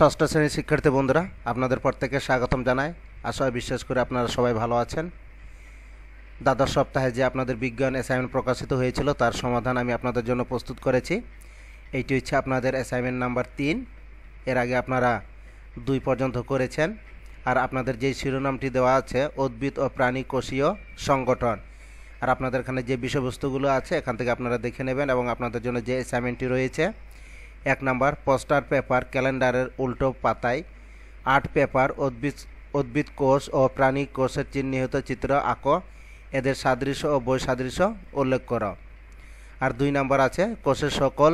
ষষ্ঠ শ্রেণীর শিক্ষার্থী বন্ধুরা আপনাদের প্রত্যেকে স্বাগতম জানাই আশা বিশ্বাস করে আপনারা সবাই ভালো আছেন দ্বাদশ সপ্তাহে যে আপনাদের বিজ্ঞান অ্যাসাইনমেন্ট প্রকাশিত হয়েছিল তার সমাধান আমি আপনাদের জন্য প্রস্তুত করেছি এইটি হচ্ছে আপনাদের অ্যাসাইনমেন্ট নাম্বার তিন এর আগে আপনারা দুই পর্যন্ত করেছেন আর আপনাদের যেই শিরোনামটি দেওয়া আছে উদ্ভিদ ও প্রাণী কোষীয় সংগঠন আর আপনাদের এখানে যে বিষয়বস্তুগুলো আছে এখান থেকে আপনারা দেখে নেবেন এবং আপনাদের জন্য যে অ্যাসাইনমেন্টটি রয়েছে এক নাম্বার পোস্টার পেপার ক্যালেন্ডারের উল্টো পাতায় আর্ট পেপার উদ্ভিদ উদ্ভিদ কোষ ও প্রাণী কোষের চিহ্নিত চিত্র আঁক এদের সাদৃশ্য ও বৈসাদৃশ্য উল্লেখ কর আর দুই নাম্বার আছে কোষের সকল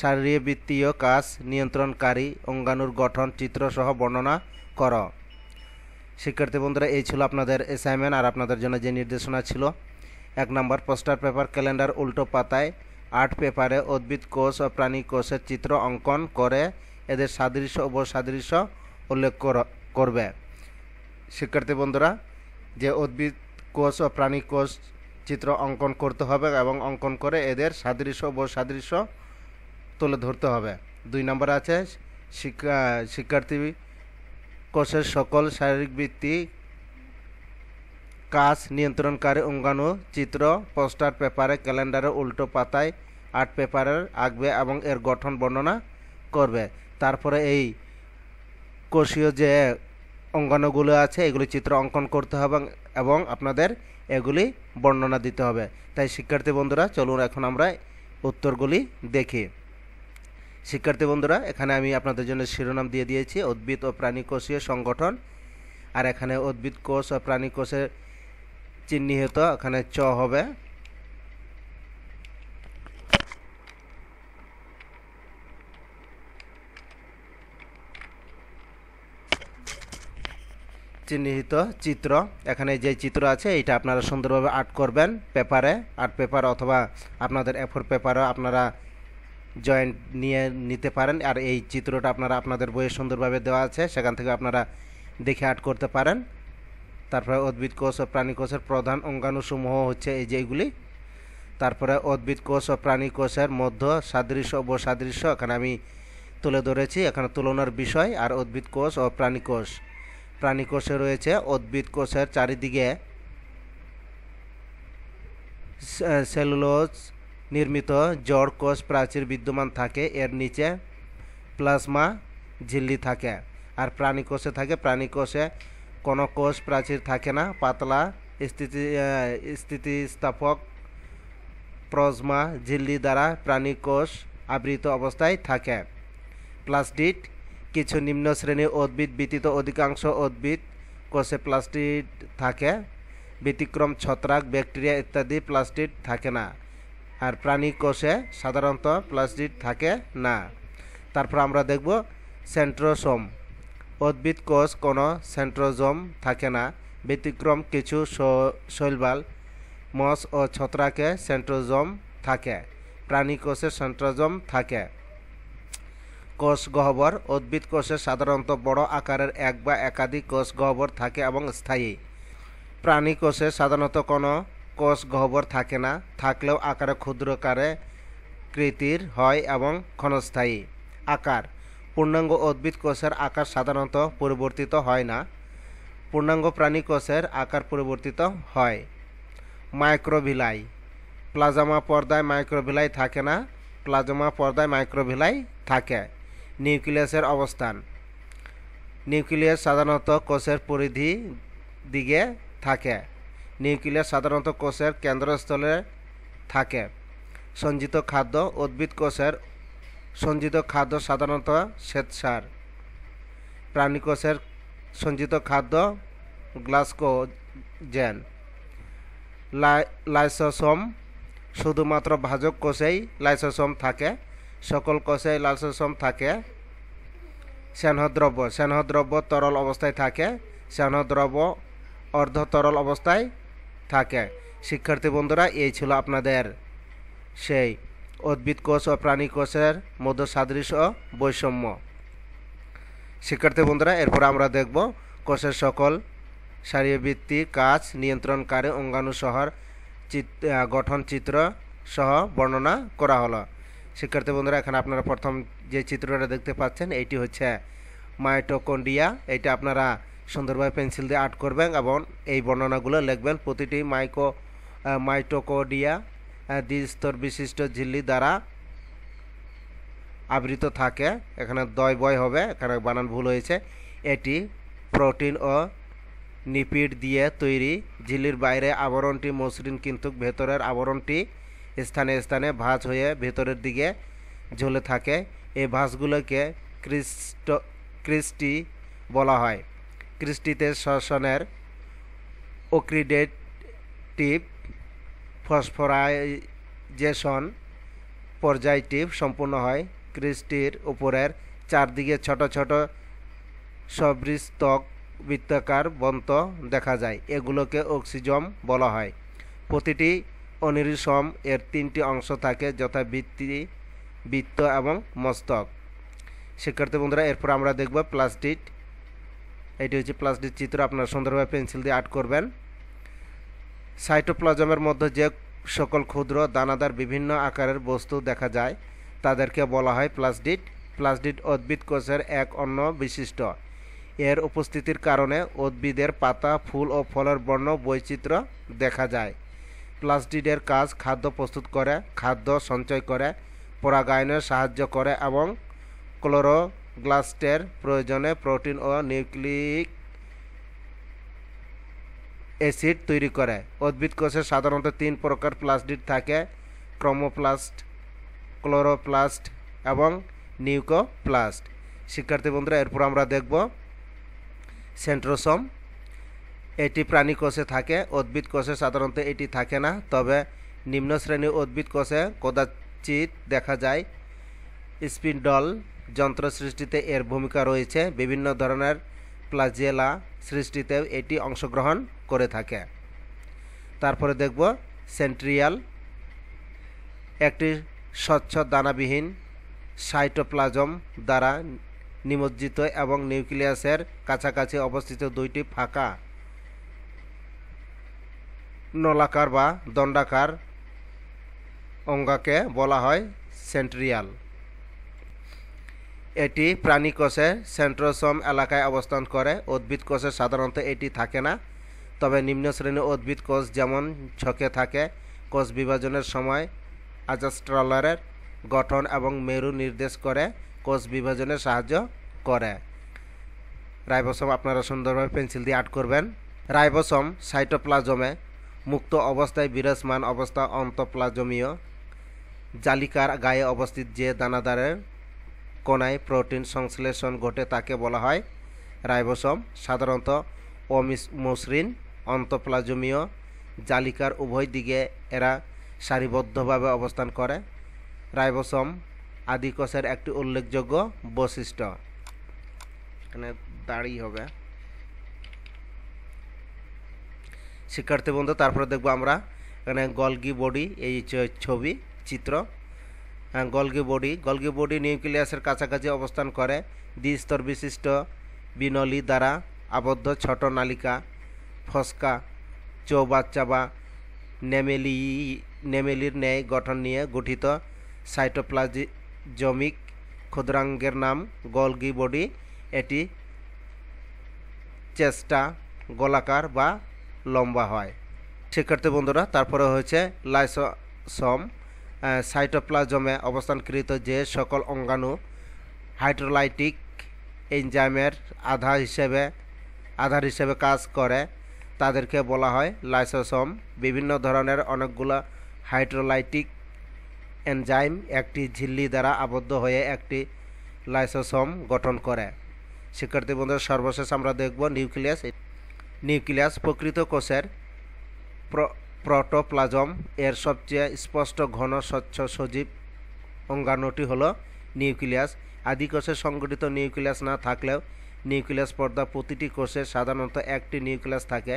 শারীরবৃত্তীয় কাজ নিয়ন্ত্রণকারী অঙ্গাণুর গঠন চিত্রসহ বর্ণনা কর শিক্ষার্থী বন্ধুরা এই ছিল আপনাদের অ্যাসাইনমেন্ট আর আপনাদের জন্য যে নির্দেশনা ছিল এক নম্বর পোস্টার পেপার ক্যালেন্ডার উল্টো পাতায় আর্ট পেপারে উদ্ভিদ কোষ ও প্রাণী কোষের চিত্র অঙ্কন করে এদের সাদৃশ্য উপসাদৃশ্য উল্লেখ করবে শিক্ষার্থী বন্ধুরা যে উদ্ভিদ কোষ ও প্রাণী কোষ চিত্র অঙ্কন করতে হবে এবং অঙ্কন করে এদের সাদৃশ্য উপসাদৃশ্য তুলে ধরতে হবে দুই নম্বর আছে শিক্ষা শিক্ষার্থী কোষের সকল শারীরিক বৃত্তি কাজ নিয়ন্ত্রণকারী অঙ্গাণু চিত্র পোস্টার পেপারে ক্যালেন্ডারের উল্টো পাতায় আর্ট পেপারের আঁকবে এবং এর গঠন বর্ণনা করবে তারপরে এই কোষীয় যে অঙ্গাণুগুলো আছে এগুলি চিত্র অঙ্কন করতে হবে এবং আপনাদের এগুলি বর্ণনা দিতে হবে তাই শিক্ষার্থী বন্ধুরা চলুন এখন আমরা উত্তরগুলি দেখি শিক্ষার্থী বন্ধুরা এখানে আমি আপনাদের জন্য শিরোনাম দিয়ে দিয়েছি উদ্ভিদ ও প্রাণী কোষীয় সংগঠন আর এখানে উদ্ভিদ কোষ ও প্রাণী কোষের চিহ্নিত এখানে চ হবে চিহ্নিত চিত্র এখানে যে চিত্র আছে এটা আপনারা সুন্দরভাবে আর্ট করবেন পেপারে আর্ট পেপার অথবা আপনাদের এফোর পেপারও আপনারা জয়েন্ট নিয়ে নিতে পারেন আর এই চিত্রটা আপনারা আপনাদের বইয়ে সুন্দরভাবে দেওয়া আছে সেখান থেকে আপনারা দেখে আর্ট করতে পারেন তারপরে উদ্ভিদ কোষ ও প্রাণী কোষের প্রধান অঙ্গাণুসমূহ হচ্ছে এই যেগুলি তারপরে উদ্ভিদ কোষ ও প্রাণী কোষের মধ্য সাদৃশ্য ও সাদৃশ্য এখানে আমি তুলে ধরেছি এখানে তুলনার বিষয় আর উদ্ভিদ কোষ ও প্রাণী কোষ প্রাণী কোষে রয়েছে উদ্ভিদ কোষের চারিদিকে সেলুলোজ নির্মিত জড় কোষ প্রাচীর বিদ্যমান থাকে এর নিচে প্লাজমা ঝিল্লি থাকে আর প্রাণী কোষে থাকে প্রাণী কোষে কোনো কোষ প্রাচীর থাকে না পাতলা স্থিতি স্থিতিস্থাপক প্রজমা ঝিল্লি দ্বারা প্রাণী কোষ আবৃত অবস্থায় থাকে প্লাস্টিড কিছু নিম্ন শ্রেণীর উদ্ভিদ ব্যতীত অধিকাংশ উদ্ভিদ কোষে প্লাস্টিড থাকে ব্যতিক্রম ছত্রাক ব্যাকটেরিয়া ইত্যাদি প্লাস্টিড থাকে না আর প্রাণী কোষে সাধারণত প্লাস্টিড থাকে না তারপর আমরা দেখব সেন্ট্রোসোম উদ্ভিদ কোষ কোনো সেন্ট্রোজোম থাকে না ব্যতিক্রম কিছু শৈলবাল মস ও ছত্রাকে সেন্ট্রোজোম থাকে প্রাণী কোষে সেন্ট্রোজোম থাকে কোষ গহ্বর উদ্ভিদ কোষে সাধারণত বড় আকারের এক বা একাধিক কোষ গহ্বর থাকে এবং স্থায়ী প্রাণী কোষে সাধারণত কোনো কোষ গহ্বর থাকে না থাকলেও আকারে ক্ষুদ্রকারে কৃতির হয় এবং ক্ষণস্থায়ী আকার পূর্ণাঙ্গ উদ্ভিদ কোষের আকার সাধারণত পরিবর্তিত হয় না পূর্ণাঙ্গ প্রাণী কোষের আকার পরিবর্তিত হয় মাইক্রোভিলাই প্লাজমা পর্দায় মাইক্রোভিলাই থাকে না প্লাজমা পর্দায় মাইক্রোভিলাই থাকে নিউক্লিয়াসের অবস্থান নিউক্লিয়াস সাধারণত কোষের পরিধি দিকে থাকে নিউক্লিয়াস সাধারণত কোষের কেন্দ্রস্থলে থাকে সঞ্চিত খাদ্য উদ্ভিদ কোষের সঞ্চিত খাদ্য সাধারণত শ্বেতসার প্রাণীকোষের সঞ্চিত খাদ্য গ্লাসকোজেন লাইসোসোম শুধুমাত্র ভাজক কোষেই লাইসোসোম থাকে সকল কোষেই লাইসোসোম থাকে স্নেহদ্রব্য স্নেহদ্রব্য তরল অবস্থায় থাকে স্নেহদ্রব্য অর্ধ তরল অবস্থায় থাকে শিক্ষার্থী বন্ধুরা এই ছিল আপনাদের সেই উদ্ভিদ কোষ ও প্রাণী কোষের মধ্যে সাদৃশ্য ও বৈষম্য শিক্ষার্থী বন্ধুরা এরপর আমরা দেখব কোষের সকল শারীরবৃত্তি কাজ নিয়ন্ত্রণকারী অঙ্গাণুসহর গঠন চিত্র সহ বর্ণনা করা হলো শিক্ষার্থী বন্ধুরা এখানে আপনারা প্রথম যে চিত্রটা দেখতে পাচ্ছেন এটি হচ্ছে মাইটোকন্ডিয়া এটা আপনারা সুন্দরভাবে পেন্সিল দিয়ে আর্ট করবেন এবং এই বর্ণনাগুলো লিখবেন প্রতিটি মাইকো মাইটোকোডিয়া হ্যাঁ, দ্বিস্তর বিশিষ্ট ঝিল্লি দ্বারা আবৃত থাকে এখানে দয় বয় হবে এখানে বানান ভুল হয়েছে এটি প্রোটিন ও নিপিড় দিয়ে তৈরি ঝিল্লির বাইরে আবরণটি মসৃণ কিন্তু ভেতরের আবরণটি স্থানে স্থানে ভাঁজ হয়ে ভেতরের দিকে ঝুলে থাকে এই ভাঁজগুলোকে ক্রিস্ট ক্রিস্টি বলা হয় ক্রিস্টিতে শ্বসনের ওক্রিডেটিভ ফসফরাইজেশন পর্যায়টি সম্পূর্ণ হয় ক্রিস্টির উপরের চারদিকে ছোট ছোট সবৃস্তক বৃত্তাকার বন্ত দেখা যায় এগুলোকে অক্সিজম বলা হয় প্রতিটি অনিরিসম এর তিনটি অংশ থাকে যথা বৃত্তি বৃত্ত এবং মস্তক শিক্ষার্থী বন্ধুরা এরপর আমরা দেখব প্লাস্টিক এটি হচ্ছে প্লাস্টিক চিত্র আপনারা সুন্দরভাবে পেন্সিল দিয়ে আর্ট করবেন সাইটোপ্লাজমের মধ্যে যে সকল ক্ষুদ্র দানাদার বিভিন্ন আকারের বস্তু দেখা যায় তাদেরকে বলা হয় প্লাস্টিড প্লাস্টিড উদ্ভিদ কোষের এক অন্য বিশিষ্ট এর উপস্থিতির কারণে উদ্ভিদের পাতা ফুল ও ফলের বর্ণ বৈচিত্র্য দেখা যায় প্লাস্টিডের কাজ খাদ্য প্রস্তুত করে খাদ্য সঞ্চয় করে পরাগায়নে সাহায্য করে এবং ক্লোরোগ্লাস্টের প্রয়োজনে প্রোটিন ও নিউক্লিক অ্যাসিড তৈরি করে উদ্ভিদ কোষে সাধারণত তিন প্রকার প্লাস্টিড থাকে ক্রোমোপ্লাস্ট ক্লোরোপ্লাস্ট এবং নিউকোপ্লাস্ট শিক্ষার্থী বন্ধুরা এরপর আমরা দেখব সেন্ট্রোসোম এটি প্রাণী কোষে থাকে উদ্ভিদ কোষে সাধারণত এটি থাকে না তবে নিম্ন শ্রেণীর উদ্ভিদ কোষে কদাচিৎ দেখা যায় স্পিন্ডল যন্ত্র সৃষ্টিতে এর ভূমিকা রয়েছে বিভিন্ন ধরনের প্লাজেলা সৃষ্টিতে এটি অংশগ্রহণ করে থাকে তারপরে দেখব সেন্ট্রিয়াল একটি স্বচ্ছ দানাবিহীন সাইটোপ্লাজম দ্বারা নিমজ্জিত এবং নিউক্লিয়াসের কাছাকাছি অবস্থিত দুইটি ফাঁকা নলাকার বা দণ্ডাকার অঙ্গাকে বলা হয় সেন্ট্রিয়াল এটি প্রাণী কোষে সেন্ট্রোসোম এলাকায় অবস্থান করে উদ্ভিদ কোষে সাধারণত এটি থাকে না তবে নিম্ন শ্রেণীর উদ্ভিদ কোষ যেমন ছকে থাকে কোষ বিভাজনের সময় আজাস্ট্রলারের গঠন এবং মেরু নির্দেশ করে কোষ বিভাজনের সাহায্য করে রাইবোসোম আপনারা সুন্দরভাবে পেন্সিল দিয়ে আর্ট করবেন রাইবোসোম সাইটোপ্লাজমে মুক্ত অবস্থায় বিরাজমান অবস্থা অন্তঃপ্লাজমীয় জালিকার গায়ে অবস্থিত যে দানাদারের কোনায় প্রোটিন সংশ্লেষণ ঘটে তাকে বলা হয় রাইবোসম সাধারণত অমিস মসৃণ অন্তঃপ্লাজমীয় জালিকার উভয় দিকে এরা সারিবদ্ধভাবে অবস্থান করে রাইবোসোম আদিকোষের একটি উল্লেখযোগ্য বৈশিষ্ট্য এখানে দাঁড়িয়ে হবে শিক্ষার্থী বন্ধু তারপরে দেখবো আমরা এখানে গলগি বডি এই ছবি চিত্র হ্যাঁ, গলগি বডি গলগি বডি নিউক্লিয়াসের কাছাকাছি অবস্থান করে দ্বিস্তর বিশিষ্ট বিনলি দ্বারা আবদ্ধ ছোট নালিকা ফসকা চৌবাচ্চা বা নেমেলি নেমেলির ন্যায় গঠন নিয়ে গঠিত সাইটোপ্লাজমিক ক্ষুদ্রাঙ্গের নাম গলগি বডি এটি চেষ্টা গোলাকার বা লম্বা হয় শিক্ষার্থী বন্ধুরা তারপরে হয়েছে লাইসোসম সাইটোপ্লাজমে অবস্থানকৃত যে সকল অঙ্গাণু হাইড্রোলাইটিক এনজাইমের আধার হিসেবে আধার হিসেবে কাজ করে তাদেরকে বলা হয় লাইসোসোম বিভিন্ন ধরনের অনেকগুলো হাইড্রোলাইটিক এনজাইম একটি ঝিল্লি দ্বারা আবদ্ধ হয়ে একটি লাইসোসোম গঠন করে শিক্ষার্থী বন্ধু সর্বশেষ আমরা দেখব নিউক্লিয়াস নিউক্লিয়াস প্রকৃত কোষের প্রোটোপ্লাজম এর সবচেয়ে স্পষ্ট ঘন স্বচ্ছ সজীব অঙ্গাণুটি হল নিউক্লিয়াস আদি কোষে সংগঠিত নিউক্লিয়াস না থাকলেও নিউক্লিয়াস পর্দা প্রতিটি কোষে সাধারণত একটি নিউক্লিয়াস থাকে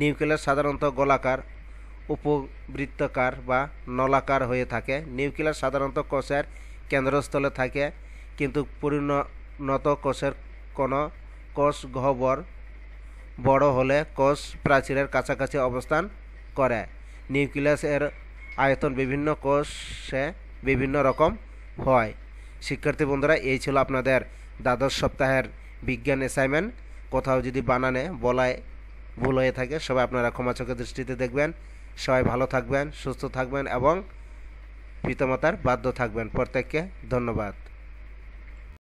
নিউক্লিয়াস সাধারণত গোলাকার উপবৃত্তকার বা নলাকার হয়ে থাকে নিউক্লিয়াস সাধারণত কোষের কেন্দ্রস্থলে থাকে কিন্তু পরিণত কোষের কোনো কোষ গহ্বর বড় হলে কোষ প্রাচীরের কাছাকাছি অবস্থান করে নিউক্লিয়াসের আয়তন বিভিন্ন কোষে বিভিন্ন রকম হয় শিক্ষার্থী বন্ধুরা এই ছিল আপনাদের দ্বাদশ সপ্তাহের বিজ্ঞান অ্যাসাইনমেন্ট কোথাও যদি বানানে বলায় ভুল হয়ে থাকে সবাই আপনারা ক্ষমাচকের দৃষ্টিতে দেখবেন সবাই ভালো থাকবেন সুস্থ থাকবেন এবং পিতামাতার বাধ্য থাকবেন প্রত্যেককে ধন্যবাদ